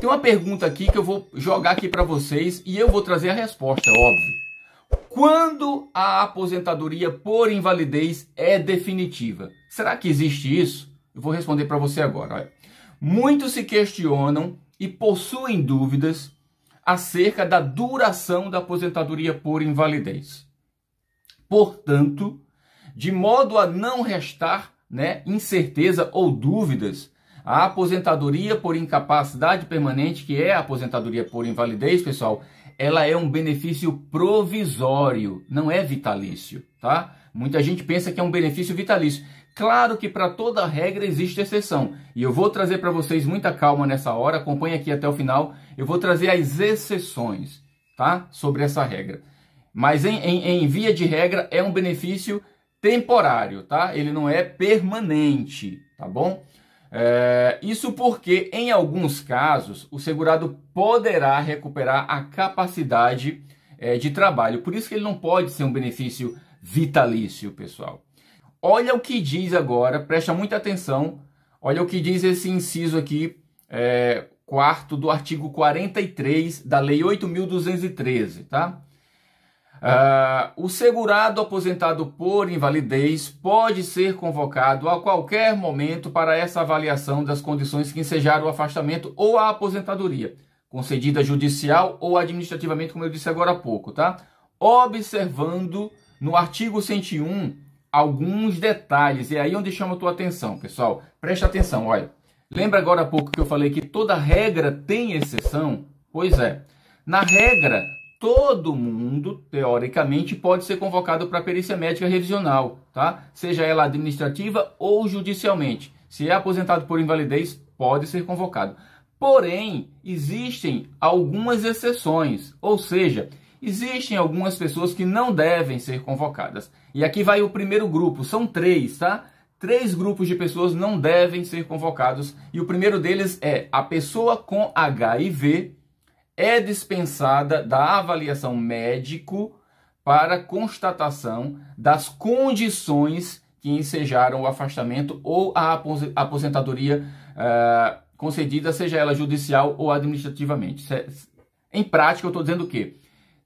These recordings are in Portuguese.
Tem uma pergunta aqui que eu vou jogar aqui para vocês e eu vou trazer a resposta, óbvio. Quando a aposentadoria por invalidez é definitiva? Será que existe isso? Eu vou responder para você agora. Olha. Muitos se questionam e possuem dúvidas acerca da duração da aposentadoria por invalidez. Portanto, de modo a não restar né, incerteza ou dúvidas a aposentadoria por incapacidade permanente, que é a aposentadoria por invalidez, pessoal, ela é um benefício provisório, não é vitalício, tá? Muita gente pensa que é um benefício vitalício. Claro que para toda regra existe exceção, e eu vou trazer para vocês muita calma nessa hora, acompanhe aqui até o final, eu vou trazer as exceções, tá? Sobre essa regra. Mas em, em, em via de regra é um benefício temporário, tá? Ele não é permanente, tá bom? É, isso porque, em alguns casos, o segurado poderá recuperar a capacidade é, de trabalho. Por isso que ele não pode ser um benefício vitalício, pessoal. Olha o que diz agora, presta muita atenção. Olha o que diz esse inciso aqui, é, quarto do artigo 43 da Lei 8.213, tá? Uh, o segurado aposentado por invalidez pode ser convocado a qualquer momento para essa avaliação das condições que ensejaram o afastamento ou a aposentadoria, concedida judicial ou administrativamente, como eu disse agora há pouco, tá? Observando no artigo 101 alguns detalhes, e é aí onde chama a tua atenção, pessoal. Presta atenção, olha. Lembra agora há pouco que eu falei que toda regra tem exceção? Pois é. Na regra, todo mundo, teoricamente, pode ser convocado para perícia médica revisional, tá? Seja ela administrativa ou judicialmente. Se é aposentado por invalidez, pode ser convocado. Porém, existem algumas exceções, ou seja, existem algumas pessoas que não devem ser convocadas. E aqui vai o primeiro grupo, são três, tá? Três grupos de pessoas não devem ser convocados, e o primeiro deles é a pessoa com HIV é dispensada da avaliação médico para constatação das condições que ensejaram o afastamento ou a aposentadoria uh, concedida, seja ela judicial ou administrativamente. É, em prática, eu estou dizendo o quê?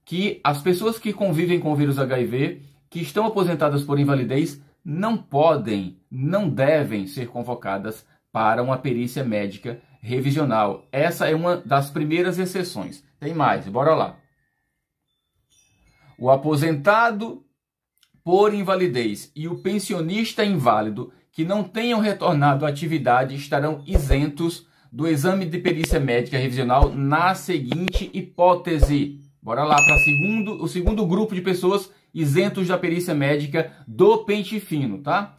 Que as pessoas que convivem com o vírus HIV, que estão aposentadas por invalidez, não podem, não devem ser convocadas para uma perícia médica revisional. Essa é uma das primeiras exceções. Tem mais, bora lá. O aposentado por invalidez e o pensionista inválido que não tenham retornado à atividade estarão isentos do exame de perícia médica revisional na seguinte hipótese. Bora lá para segundo, o segundo grupo de pessoas isentos da perícia médica do pente fino, tá?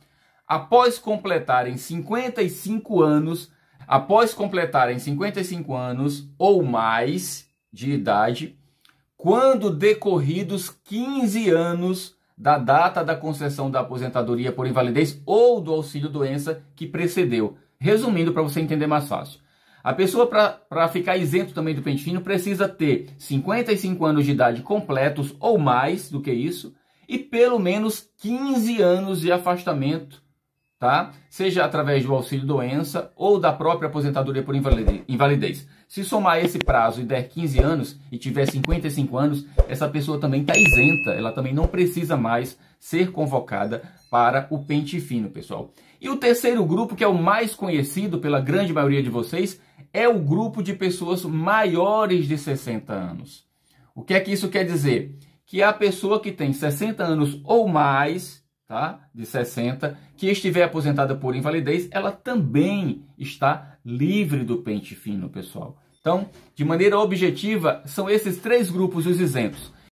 Após completarem 55 anos após completarem 55 anos ou mais de idade, quando decorridos 15 anos da data da concessão da aposentadoria por invalidez ou do auxílio-doença que precedeu. Resumindo, para você entender mais fácil. A pessoa, para ficar isento também do pente fino, precisa ter 55 anos de idade completos ou mais do que isso e pelo menos 15 anos de afastamento tá? Seja através do auxílio doença ou da própria aposentadoria por invalidez. Se somar esse prazo e der 15 anos e tiver 55 anos, essa pessoa também está isenta, ela também não precisa mais ser convocada para o pente fino, pessoal. E o terceiro grupo, que é o mais conhecido pela grande maioria de vocês, é o grupo de pessoas maiores de 60 anos. O que é que isso quer dizer? Que a pessoa que tem 60 anos ou mais, tá? de 60, que estiver aposentada por invalidez, ela também está livre do pente fino, pessoal. Então, de maneira objetiva, são esses três grupos os isentos.